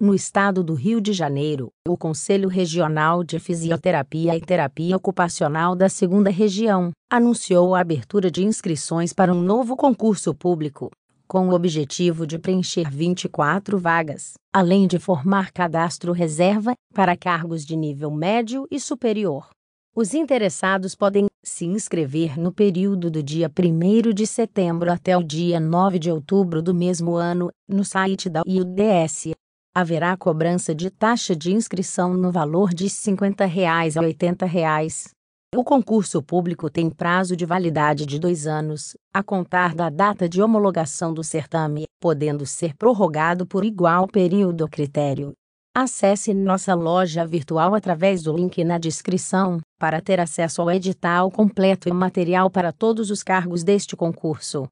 No estado do Rio de Janeiro, o Conselho Regional de Fisioterapia e Terapia Ocupacional da Segunda Região anunciou a abertura de inscrições para um novo concurso público, com o objetivo de preencher 24 vagas, além de formar cadastro reserva para cargos de nível médio e superior. Os interessados podem se inscrever no período do dia 1 de setembro até o dia 9 de outubro do mesmo ano, no site da IUDS, haverá cobrança de taxa de inscrição no valor de R$ 50 reais a R$ 80. Reais. O concurso público tem prazo de validade de dois anos, a contar da data de homologação do certame, podendo ser prorrogado por igual período ou critério. Acesse nossa loja virtual através do link na descrição para ter acesso ao edital completo e material para todos os cargos deste concurso.